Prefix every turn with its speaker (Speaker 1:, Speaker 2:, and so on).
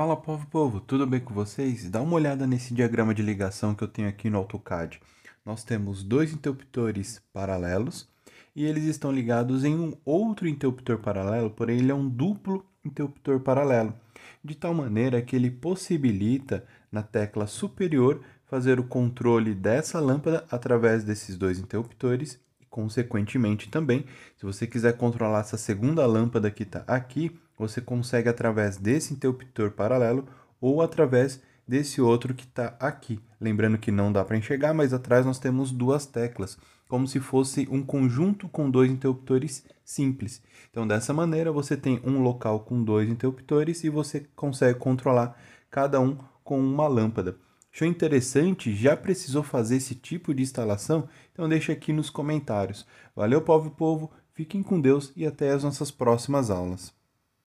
Speaker 1: Fala povo povo, tudo bem com vocês? Dá uma olhada nesse diagrama de ligação que eu tenho aqui no AutoCAD. Nós temos dois interruptores paralelos e eles estão ligados em um outro interruptor paralelo, porém ele é um duplo interruptor paralelo, de tal maneira que ele possibilita na tecla superior fazer o controle dessa lâmpada através desses dois interruptores e consequentemente também, se você quiser controlar essa segunda lâmpada que está aqui, você consegue através desse interruptor paralelo ou através desse outro que está aqui. Lembrando que não dá para enxergar, mas atrás nós temos duas teclas, como se fosse um conjunto com dois interruptores simples. Então, dessa maneira, você tem um local com dois interruptores e você consegue controlar cada um com uma lâmpada. Achou interessante? Já precisou fazer esse tipo de instalação? Então deixa aqui nos comentários. Valeu, povo povo, fiquem com Deus e até as nossas próximas aulas.